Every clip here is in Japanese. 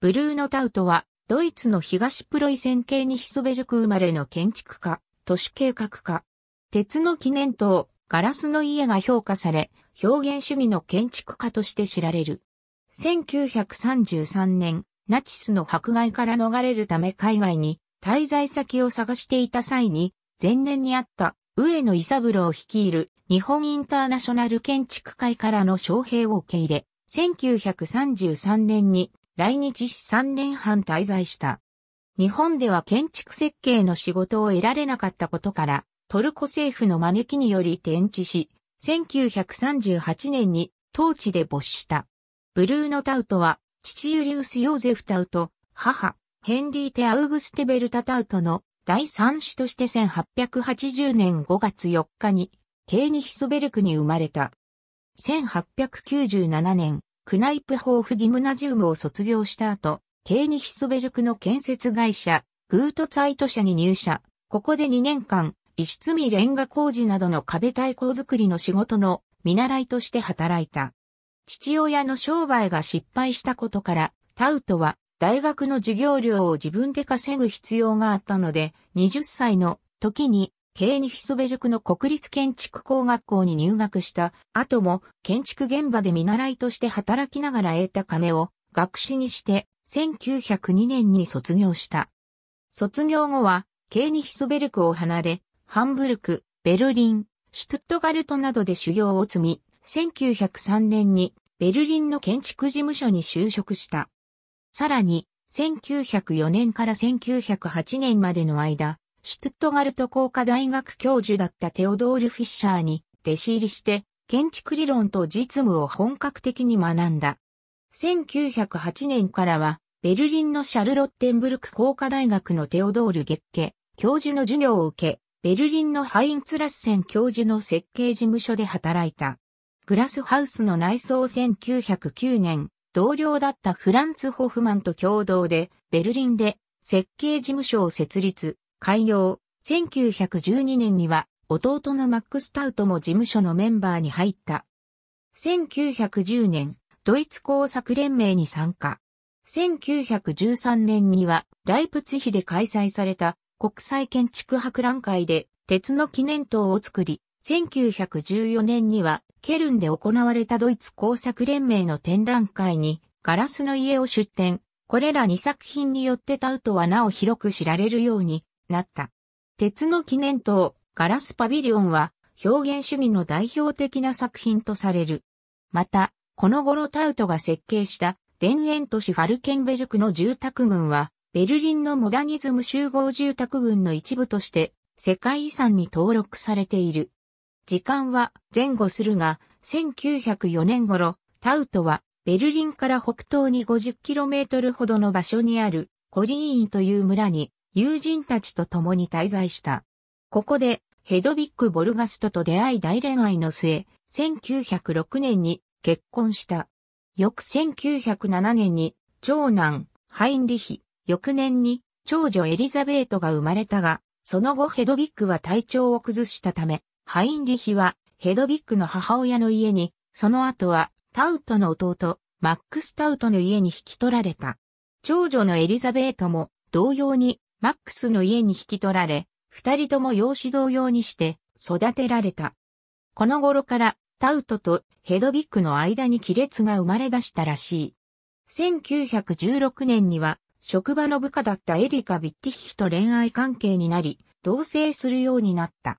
ブルーノ・タウトは、ドイツの東プロイセン系にヒスベルク生まれの建築家、都市計画家。鉄の記念塔、ガラスの家が評価され、表現主義の建築家として知られる。1933年、ナチスの迫害から逃れるため海外に滞在先を探していた際に、前年にあった上野伊三郎を率いる日本インターナショナル建築会からの招聘を受け入れ、1933年に来日し3年半滞在した。日本では建築設計の仕事を得られなかったことから、トルコ政府の招きにより転地し、1938年に当地で没した。ブルーノ・タウトは、父ユリウス・ヨーゼフ・タウト、母、ヘンリーテ・アウグステ・ベルタ・タウトの第三子として1880年5月4日に、ケーニヒスベルクに生まれた。1897年、クナイプホーフギムナジウムを卒業した後、ケーニヒスベルクの建設会社、グートツァイト社に入社。ここで2年間、石積みレンガ工事などの壁対抗作りの仕事の見習いとして働いた。父親の商売が失敗したことから、タウトは大学の授業料を自分で稼ぐ必要があったので、20歳の時にケーニヒスベルクの国立建築工学校に入学した後も建築現場で見習いとして働きながら得た金を学士にして1902年に卒業した。卒業後はケーニヒスベルクを離れ、ハンブルク、ベルリン、シュトゥットガルトなどで修行を積み、1903年にベルリンの建築事務所に就職した。さらに、1904年から1908年までの間、シュトゥットガルト工科大学教授だったテオドール・フィッシャーに弟子入りして、建築理論と実務を本格的に学んだ。1908年からは、ベルリンのシャルロッテンブルク工科大学のテオドール・ゲッケ、教授の授業を受け、ベルリンのハインツラッセン教授の設計事務所で働いた。グラスハウスの内装1909年、同僚だったフランツ・ホフマンと共同で、ベルリンで設計事務所を設立、開業、1912年には弟のマックスタウトも事務所のメンバーに入った。1910年、ドイツ工作連盟に参加。1913年にはライプツヒで開催された国際建築博覧会で鉄の記念塔を作り、1914年にはケルンで行われたドイツ工作連盟の展覧会にガラスの家を出展。これら2作品によってタウトはなお広く知られるようになった。鉄の記念塔、ガラスパビリオンは表現主義の代表的な作品とされる。また、この頃タウトが設計した田園都市ファルケンベルクの住宅群は、ベルリンのモダニズム集合住宅群の一部として世界遺産に登録されている。時間は前後するが、1904年頃、タウトはベルリンから北東に 50km ほどの場所にあるコリーンという村に友人たちと共に滞在した。ここで、ヘドビック・ボルガストと出会い大恋愛の末、1906年に結婚した。翌1907年に長男ハインリヒ、翌年に長女エリザベートが生まれたが、その後ヘドビックは体調を崩したため、ハインリヒはヘドビックの母親の家に、その後はタウトの弟、マックス・タウトの家に引き取られた。長女のエリザベートも同様にマックスの家に引き取られ、二人とも養子同様にして育てられた。この頃からタウトとヘドビックの間に亀裂が生まれ出したらしい。1916年には職場の部下だったエリカ・ビッティヒと恋愛関係になり、同棲するようになった。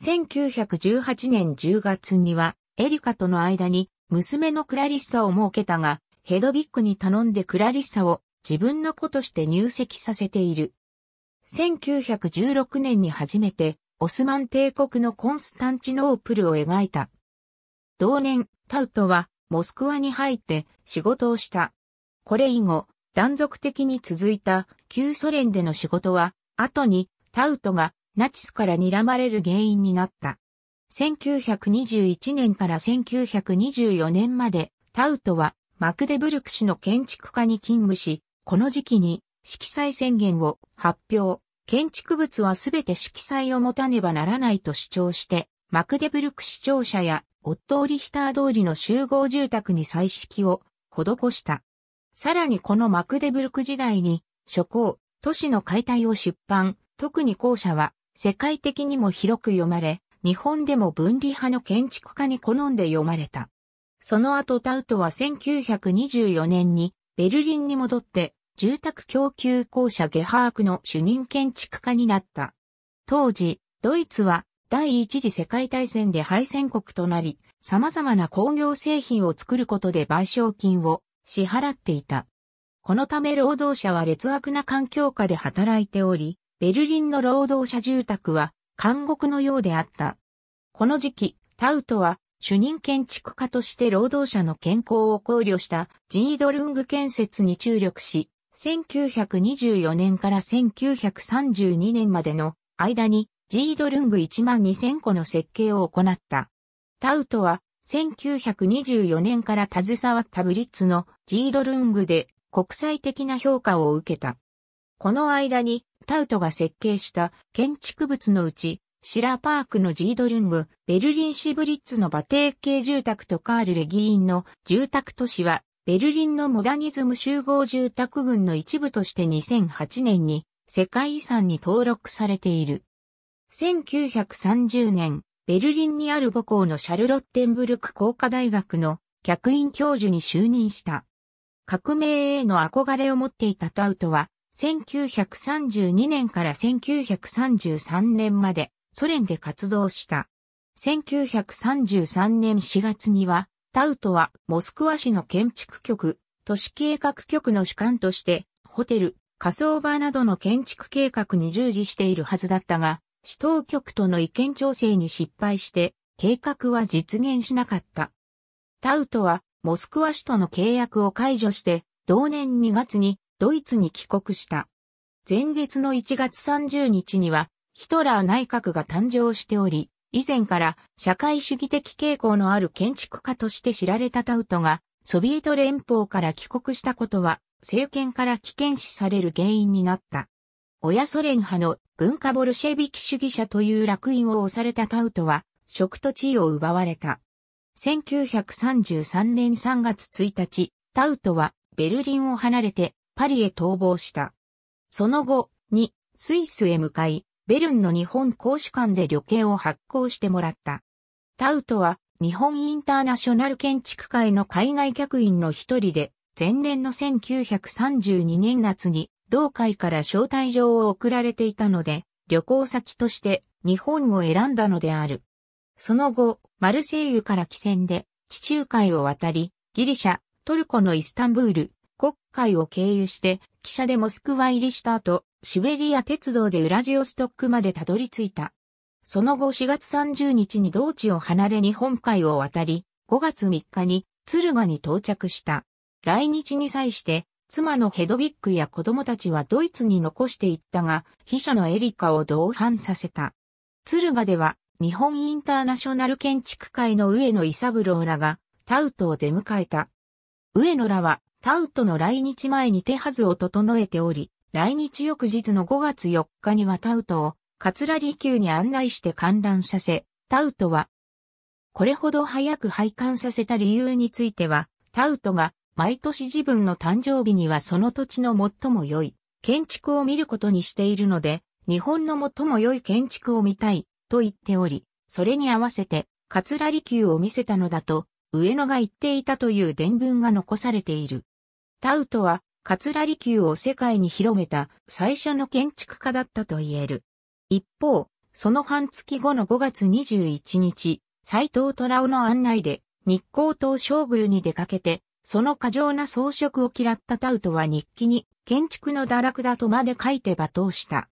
1918年10月にはエリカとの間に娘のクラリッサを設けたが、ヘドビックに頼んでクラリッサを自分の子として入籍させている。1916年に初めて、オスマン帝国のコンスタンチノープルを描いた。同年、タウトは、モスクワに入って仕事をした。これ以後、断続的に続いた旧ソ連での仕事は、後にタウトがナチスから睨まれる原因になった。1921年から1924年まで、タウトはマクデブルク氏の建築家に勤務し、この時期に色彩宣言を発表。建築物はすべて色彩を持たねばならないと主張して、マクデブルク市庁舎やオットー・リヒター通りの集合住宅に彩色を施した。さらにこのマクデブルク時代に、諸行、都市の解体を出版、特に校舎は世界的にも広く読まれ、日本でも分離派の建築家に好んで読まれた。その後タウトは1924年にベルリンに戻って住宅供給公社ゲハークの主任建築家になった。当時、ドイツは第一次世界大戦で敗戦国となり、様々な工業製品を作ることで賠償金を支払っていた。このため労働者は劣悪な環境下で働いており、ベルリンの労働者住宅は監獄のようであった。この時期、タウトは主任建築家として労働者の健康を考慮したジードルング建設に注力し、1924年から1932年までの間にジードルング1万2000個の設計を行った。タウトは1924年から携わったブリッツのジードルングで国際的な評価を受けた。この間にタウトが設計した建築物のうちシラパークのジードルング、ベルリンシブリッツの馬蹄系住宅とカール・レギーンの住宅都市はベルリンのモダニズム集合住宅群の一部として2008年に世界遺産に登録されている。1930年、ベルリンにある母校のシャルロッテンブルク工科大学の客員教授に就任した。革命への憧れを持っていたタウトは、1932年から1933年までソ連で活動した。1933年4月にはタウトはモスクワ市の建築局、都市計画局の主管として、ホテル、仮想場などの建築計画に従事しているはずだったが、市当局との意見調整に失敗して、計画は実現しなかった。タウトは、モスクワ市との契約を解除して、同年2月にドイツに帰国した。前月の1月30日には、ヒトラー内閣が誕生しており、以前から社会主義的傾向のある建築家として知られたタウトが、ソビエト連邦から帰国したことは、政権から危険視される原因になった。親ソ連派の文化ボルシェビキ主義者という楽印を押されたタウトは、職と地位を奪われた。1933年3月1日、タウトはベルリンを離れてパリへ逃亡した。その後、に、スイスへ向かい、ベルンの日本公使館で旅券を発行してもらった。タウトは日本インターナショナル建築会の海外客員の一人で、前年の1932年夏に同会から招待状を送られていたので、旅行先として日本を選んだのである。その後、マルセイユから汽船で地中海を渡り、ギリシャ、トルコのイスタンブール、国会を経由して、汽車でモスクワ入りした後、シベリア鉄道でウラジオストックまでたどり着いた。その後4月30日に同地を離れ日本海を渡り、5月3日に敦賀に到着した。来日に際して、妻のヘドビックや子供たちはドイツに残していったが、秘書のエリカを同伴させた。敦賀では、日本インターナショナル建築会の上野伊三郎らが、タウトを出迎えた。上野らは、タウトの来日前に手はずを整えており、来日翌日の5月4日にはタウトを、桂離宮に案内して観覧させ、タウトは、これほど早く拝観させた理由については、タウトが、毎年自分の誕生日にはその土地の最も良い建築を見ることにしているので、日本の最も良い建築を見たいと言っており、それに合わせて、桂離宮を見せたのだと、上野が言っていたという伝聞が残されている。タウトは、桂離宮を世界に広めた最初の建築家だったと言える。一方、その半月後の5月21日、斎藤虎尾の案内で日光東照宮に出かけて、その過剰な装飾を嫌ったタウトは日記に建築の堕落だとまで書いて罵倒した。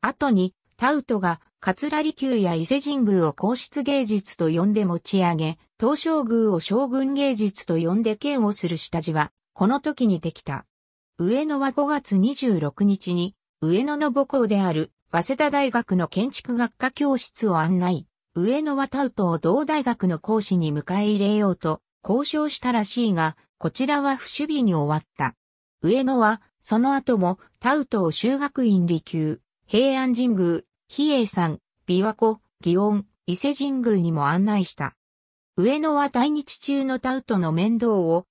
後にタウトが桂離宮や伊勢神宮を皇室芸術と呼んで持ち上げ、東照宮を将軍芸術と呼んで剣をする下地は、この時にできた。上野は5月26日に、上野の母校である、早稲田大学の建築学科教室を案内、上野はタウトを同大学の講師に迎え入れようと、交渉したらしいが、こちらは不守備に終わった。上野は、その後も、タウトを修学院離宮、平安神宮、比叡山、琵琶湖、祇園、伊勢神宮にも案内した。上野は対日中のタウトの面倒を、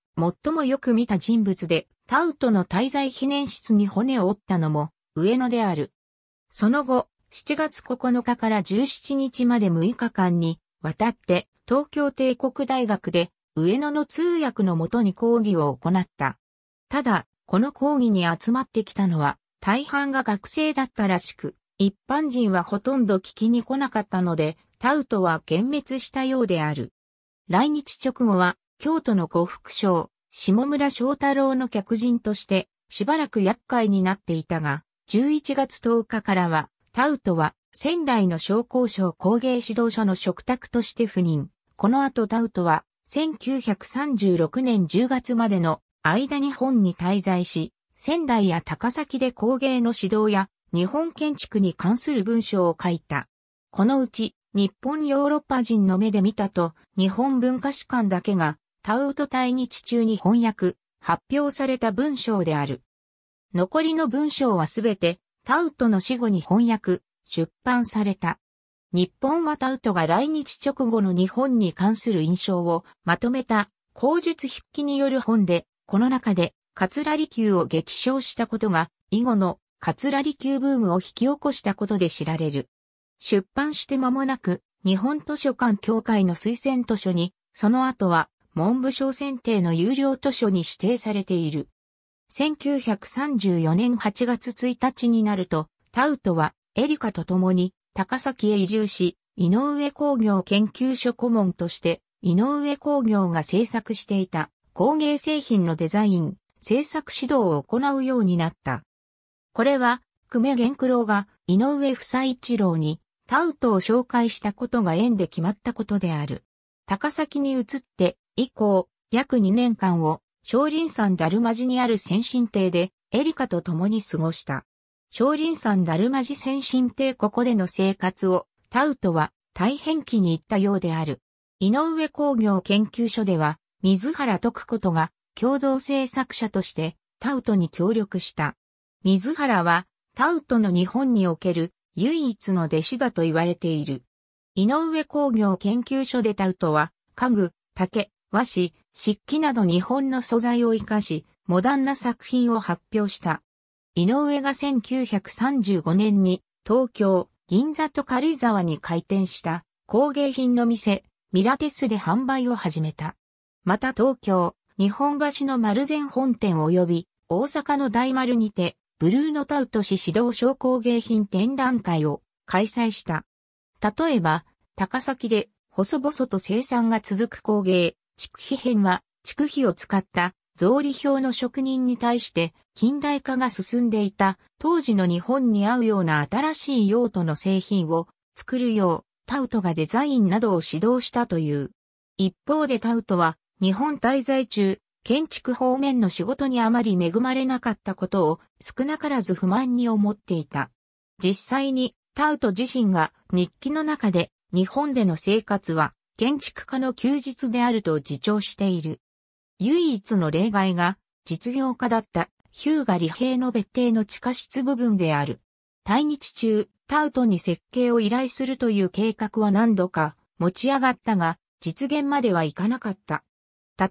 最もよく見た人物で、タウトの滞在記念室に骨を折ったのも上野である。その後、7月9日から17日まで6日間にわたって東京帝国大学で上野の通訳のもとに講義を行った。ただ、この講義に集まってきたのは大半が学生だったらしく、一般人はほとんど聞きに来なかったので、タウトは幻滅したようである。来日直後は京都の呉服商、下村翔太郎の客人として、しばらく厄介になっていたが、11月10日からは、タウトは、仙台の商工省工芸指導所の嘱託として赴任。この後タウトは、1936年10月までの間に本に滞在し、仙台や高崎で工芸の指導や日本建築に関する文章を書いた。このうち、日本ヨーロッパ人の目で見たと、日本文化史館だけがタウト対日中に翻訳、発表された文章である。残りの文章はすべて、タウトの死後に翻訳、出版された。日本はタウトが来日直後の日本に関する印象をまとめた、口述筆記による本で、この中で、桂離宮を激賞したことが、以後の桂離宮ブームを引き起こしたことで知られる。出版して間もなく、日本図書館協会の推薦図書に、その後は文部省選定の有料図書に指定されている。1934年8月1日になると、タウトはエリカと共に高崎へ移住し、井上工業研究所顧問として、井上工業が制作していた工芸製品のデザイン、制作指導を行うようになった。これは、久米玄九郎が井上夫妻一郎にタウトを紹介したことが縁で決まったことである。高崎に移って以降、約2年間を少林山ダルマ寺にある先進艇でエリカと共に過ごした。少林山ダルマ寺先進艇。ここでの生活をタウトは大変気に入ったようである。井上工業研究所では水原徳子とが共同制作者としてタウトに協力した。水原はタウトの日本における唯一の弟子だと言われている。井上工業研究所でタウトは、家具、竹、和紙、漆器など日本の素材を活かし、モダンな作品を発表した。井上が1935年に東京、銀座と軽井沢に開店した工芸品の店、ミラテスで販売を始めた。また東京、日本橋の丸善本店及び大阪の大丸にて、ブルーノタウト市指導小工芸品展覧会を開催した。例えば、高崎で細々と生産が続く工芸、畜皮編は、畜皮を使った造理表の職人に対して近代化が進んでいた当時の日本に合うような新しい用途の製品を作るようタウトがデザインなどを指導したという。一方でタウトは日本滞在中建築方面の仕事にあまり恵まれなかったことを少なからず不満に思っていた。実際にタウト自身が日記の中で日本での生活は建築家の休日であると自重している。唯一の例外が実業家だったヒューガリ平の別邸の地下室部分である。対日中、タウトに設計を依頼するという計画は何度か持ち上がったが、実現まではいかなかった。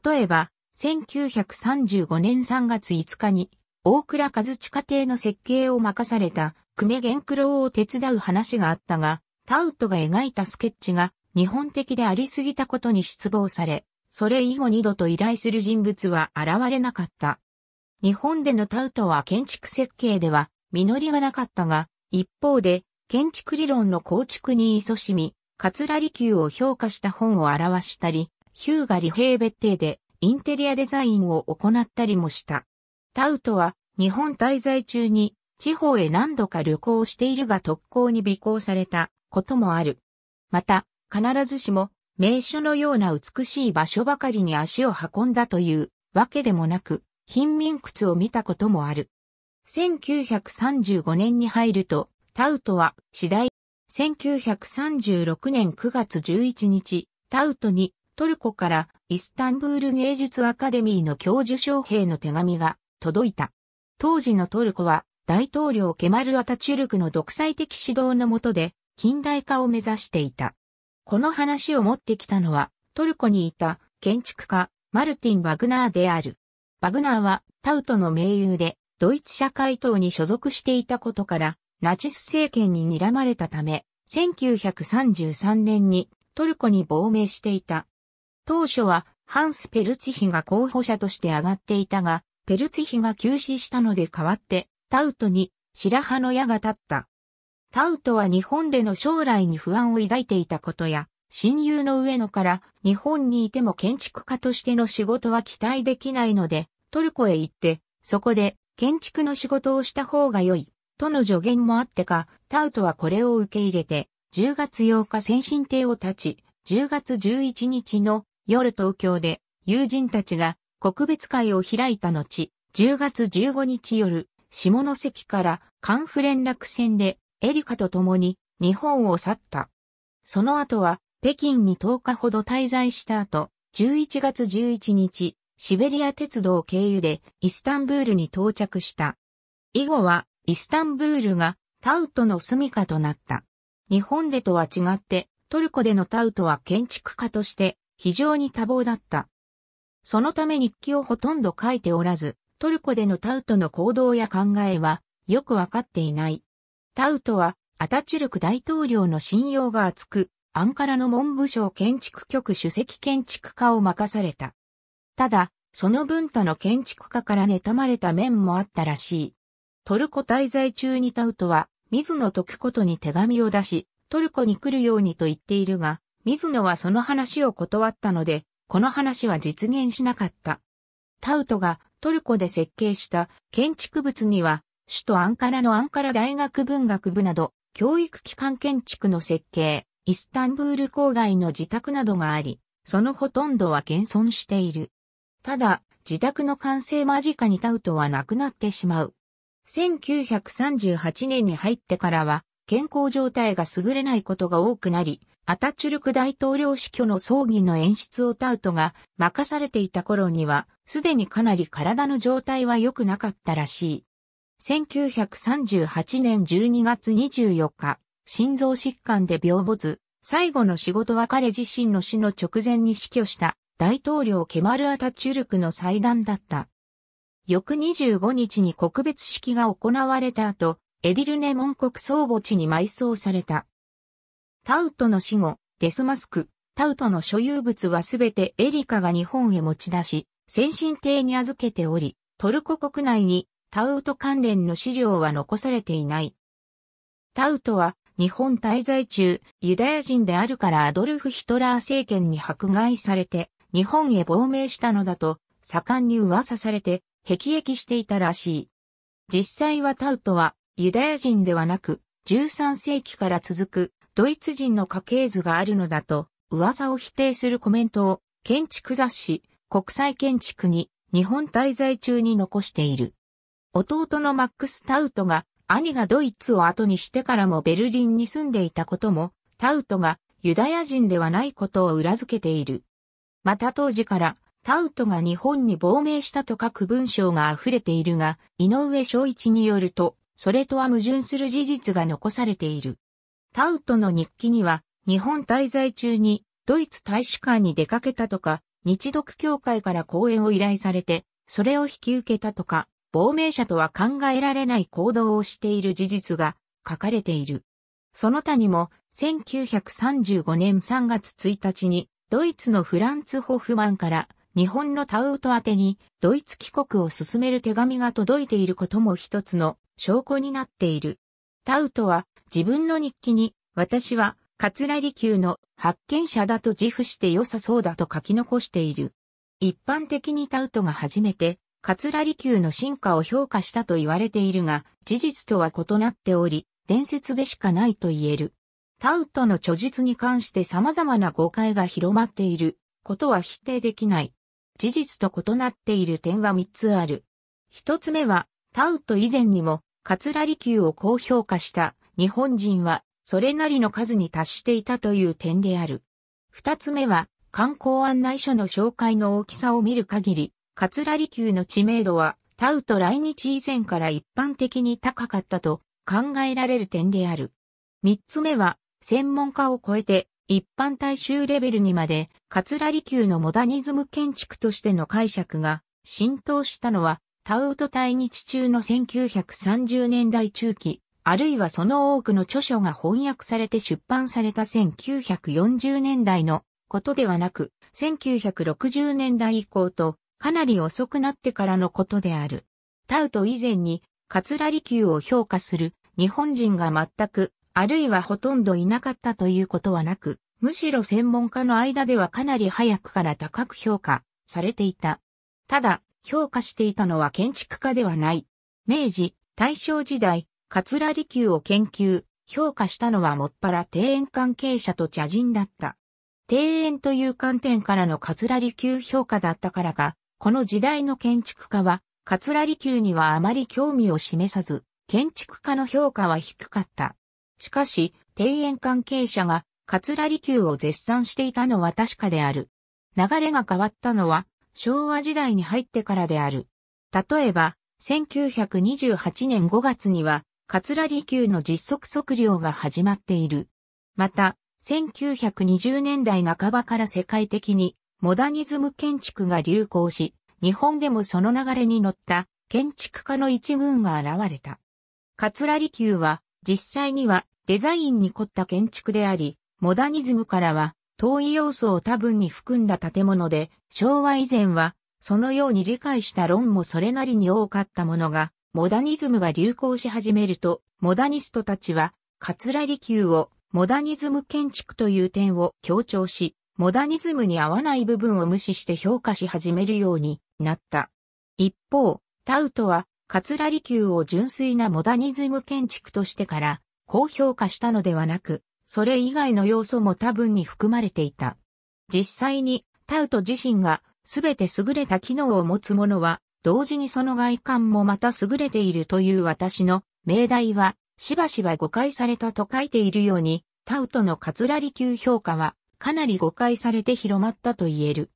例えば、1935年3月5日に、大倉和地下邸の設計を任された、久米玄九郎を手伝う話があったが、タウトが描いたスケッチが日本的でありすぎたことに失望され、それ以後二度と依頼する人物は現れなかった。日本でのタウトは建築設計では実りがなかったが、一方で建築理論の構築に勤しみ、桂離宮を評価した本を表したり、ヒューガリ平別邸でインテリアデザインを行ったりもした。タウトは日本滞在中に地方へ何度か旅行しているが特攻に尾行されたこともある。また、必ずしも名所のような美しい場所ばかりに足を運んだというわけでもなく、貧民窟を見たこともある。1935年に入ると、タウトは次第、1936年9月11日、タウトにトルコからイスタンブール芸術アカデミーの教授将兵の手紙が届いた。当時のトルコは大統領ケマル・アタチュルクの独裁的指導の下で近代化を目指していた。この話を持ってきたのは、トルコにいた建築家、マルティン・バグナーである。バグナーはタウトの盟友で、ドイツ社会党に所属していたことから、ナチス政権に睨まれたため、1933年にトルコに亡命していた。当初はハンス・ペルツヒが候補者として上がっていたが、ペルツヒが急死したので代わって、タウトに白羽の矢が立った。タウトは日本での将来に不安を抱いていたことや、親友の上野から日本にいても建築家としての仕事は期待できないので、トルコへ行って、そこで建築の仕事をした方が良い、との助言もあってか、タウトはこれを受け入れて、10月8日先進艇を立ち、10月11日の夜東京で友人たちが国別会を開いた後、10月15日夜、下関からカンフ連絡船でエリカと共に日本を去った。その後は北京に10日ほど滞在した後、11月11日、シベリア鉄道経由でイスタンブールに到着した。以後はイスタンブールがタウトの住処となった。日本でとは違ってトルコでのタウトは建築家として非常に多忙だった。そのため日記をほとんど書いておらず、トルコでのタウトの行動や考えはよくわかっていない。タウトは、アタチュルク大統領の信用が厚く、アンカラの文部省建築局主席建築家を任された。ただ、その文太の建築家から妬まれた面もあったらしい。トルコ滞在中にタウトは、水野とことに手紙を出し、トルコに来るようにと言っているが、水野はその話を断ったので、この話は実現しなかった。タウトがトルコで設計した建築物には首都アンカラのアンカラ大学文学部など、教育機関建築の設計、イスタンブール郊外の自宅などがあり、そのほとんどは現存している。ただ、自宅の完成間近にタウトはなくなってしまう。1938年に入ってからは、健康状態が優れないことが多くなり、アタチュルク大統領死去の葬儀の演出をタウトが任されていた頃には、すでにかなり体の状態は良くなかったらしい。1938年12月24日、心臓疾患で病没、最後の仕事は彼自身の死の直前に死去した大統領ケマル・アタチュルクの祭壇だった。翌25日に告別式が行われた後、エディルネ門国総墓地に埋葬された。タウトの死後、デスマスク、タウトの所有物はすべてエリカが日本へ持ち出し、先進艇に預けており、トルコ国内にタウト関連の資料は残されていない。タウトは日本滞在中、ユダヤ人であるからアドルフ・ヒトラー政権に迫害されて、日本へ亡命したのだと、盛んに噂されて、辟易していたらしい。実際はタウトは、ユダヤ人ではなく、13世紀から続く、ドイツ人の家系図があるのだと、噂を否定するコメントを、建築雑誌、国際建築に、日本滞在中に残している。弟のマックス・タウトが兄がドイツを後にしてからもベルリンに住んでいたことも、タウトがユダヤ人ではないことを裏付けている。また当時からタウトが日本に亡命したと書く文章が溢れているが、井上昭一によると、それとは矛盾する事実が残されている。タウトの日記には、日本滞在中にドイツ大使館に出かけたとか、日読協会から講演を依頼されて、それを引き受けたとか、亡命者とは考えられない行動をしている事実が書かれている。その他にも、1935年3月1日に、ドイツのフランツ・ホフマンから日本のタウト宛てにドイツ帰国を進める手紙が届いていることも一つの証拠になっている。タウトは自分の日記に私は桂離宮の発見者だと自負して良さそうだと書き残している。一般的にタウトが初めて桂離宮の進化を評価したと言われているが、事実とは異なっており、伝説でしかないと言える。タウトの著述に関して様々な誤解が広まっていることは否定できない。事実と異なっている点は3つある。1つ目は、タウト以前にも、桂離宮を高評価した日本人は、それなりの数に達していたという点である。2つ目は、観光案内所の紹介の大きさを見る限り、カツラリ宮の知名度は、タウと来日以前から一般的に高かったと考えられる点である。三つ目は、専門家を超えて、一般大衆レベルにまで、カツラリ宮のモダニズム建築としての解釈が浸透したのは、タウと対日中の1930年代中期、あるいはその多くの著書が翻訳されて出版された1940年代のことではなく、1960年代以降とかなり遅くなってからのことである。タウト以前に、桂離宮を評価する日本人が全く、あるいはほとんどいなかったということはなく、むしろ専門家の間ではかなり早くから高く評価されていた。ただ、評価していたのは建築家ではない。明治、大正時代、桂離宮を研究、評価したのはもっぱら庭園関係者と茶人だった。庭園という観点からの桂離宮評価だったからか、この時代の建築家は、桂離宮にはあまり興味を示さず、建築家の評価は低かった。しかし、庭園関係者が、桂離宮を絶賛していたのは確かである。流れが変わったのは、昭和時代に入ってからである。例えば、1928年5月には、桂離宮の実測測量が始まっている。また、1920年代半ばから世界的にモダニズム建築が流行し、日本でもその流れに乗った建築家の一群が現れた。桂離宮は実際にはデザインに凝った建築であり、モダニズムからは遠い要素を多分に含んだ建物で、昭和以前はそのように理解した論もそれなりに多かったものが、モダニズムが流行し始めると、モダニストたちは、桂離宮をモダニズム建築という点を強調し、モダニズムに合わない部分を無視して評価し始めるようになった。一方、タウトは、カツラリ宮を純粋なモダニズム建築としてから、高評価したのではなく、それ以外の要素も多分に含まれていた。実際に、タウト自身が、すべて優れた機能を持つものは、同時にその外観もまた優れているという私の命題は、しばしば誤解されたと書いているように、タウトのカツラリ級評価は、かなり誤解されて広まったと言える。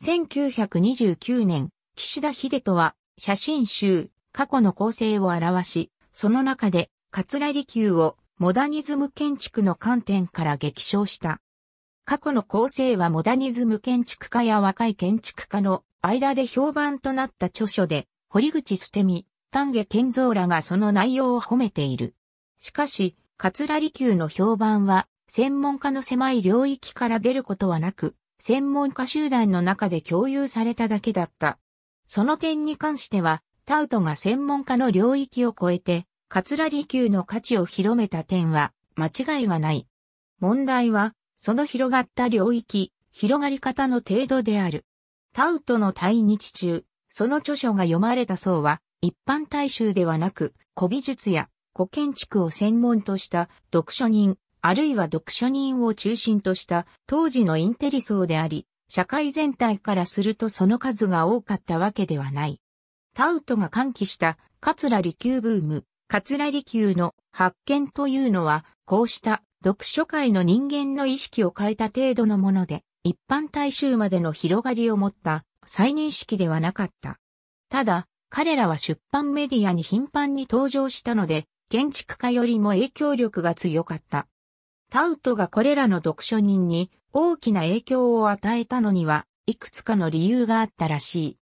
1929年、岸田秀人は写真集、過去の構成を表し、その中で、桂離宮をモダニズム建築の観点から激賞した。過去の構成はモダニズム建築家や若い建築家の間で評判となった著書で、堀口捨見、丹下健三らがその内容を褒めている。しかし、桂離宮の評判は専門家の狭い領域から出ることはなく、専門家集団の中で共有されただけだった。その点に関しては、タウトが専門家の領域を超えて、カツラリ級の価値を広めた点は間違いがない。問題は、その広がった領域、広がり方の程度である。タウトの対日中、その著書が読まれた層は、一般大衆ではなく、古美術や古建築を専門とした読書人、あるいは読書人を中心とした当時のインテリ層であり、社会全体からするとその数が多かったわけではない。タウトが喚起した桂離宮ブーム、桂離宮の発見というのは、こうした読書会の人間の意識を変えた程度のもので、一般大衆までの広がりを持った再認識ではなかった。ただ、彼らは出版メディアに頻繁に登場したので、建築家よりも影響力が強かった。タウトがこれらの読書人に大きな影響を与えたのには、いくつかの理由があったらしい。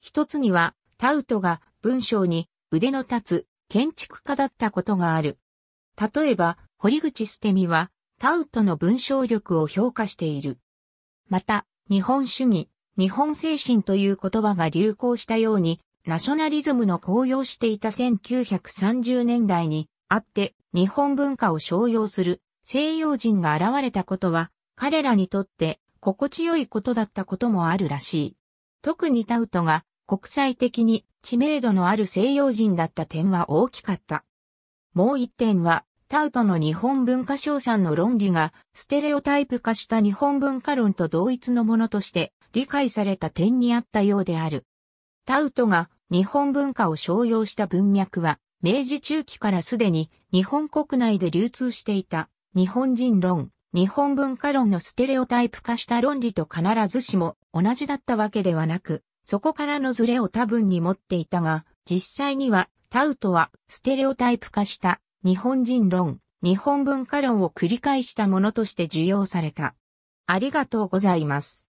一つには、タウトが文章に腕の立つ建築家だったことがある。例えば、堀口捨ミは、タウトの文章力を評価している。また、日本主義、日本精神という言葉が流行したように、ナショナリズムの高揚していた1930年代にあって、日本文化を商用する西洋人が現れたことは、彼らにとって心地よいことだったこともあるらしい。特にタウトが国際的に知名度のある西洋人だった点は大きかった。もう一点は、タウトの日本文化賞賛の論理がステレオタイプ化した日本文化論と同一のものとして理解された点にあったようである。タウトが日本文化を商用した文脈は明治中期からすでに日本国内で流通していた。日本人論、日本文化論のステレオタイプ化した論理と必ずしも同じだったわけではなく、そこからのズレを多分に持っていたが、実際には、タウトはステレオタイプ化した日本人論、日本文化論を繰り返したものとして受容された。ありがとうございます。